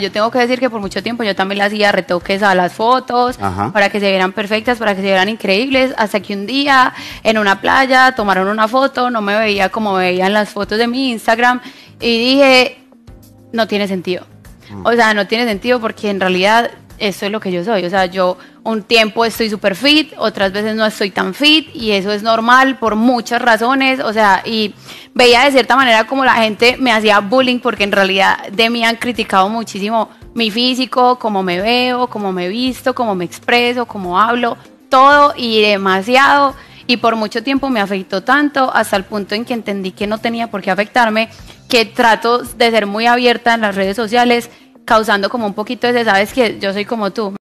yo tengo que decir que por mucho tiempo yo también le hacía retoques a las fotos para que se vieran perfectas, para que se vieran increíbles, hasta que un día en una playa tomaron una foto, no me veía como veían las fotos de mi Instagram y dije, no tiene sentido. Mm. O sea, no tiene sentido porque en realidad eso es lo que yo soy. O sea, yo un tiempo estoy súper fit, otras veces no estoy tan fit y eso es normal por muchas razones. O sea, y veía de cierta manera como la gente me hacía bullying porque en realidad de mí han criticado muchísimo mi físico, cómo me veo, cómo me visto, cómo me expreso, cómo hablo, todo y demasiado. Y por mucho tiempo me afectó tanto hasta el punto en que entendí que no tenía por qué afectarme, que trato de ser muy abierta en las redes sociales causando como un poquito ese, sabes que yo soy como tú,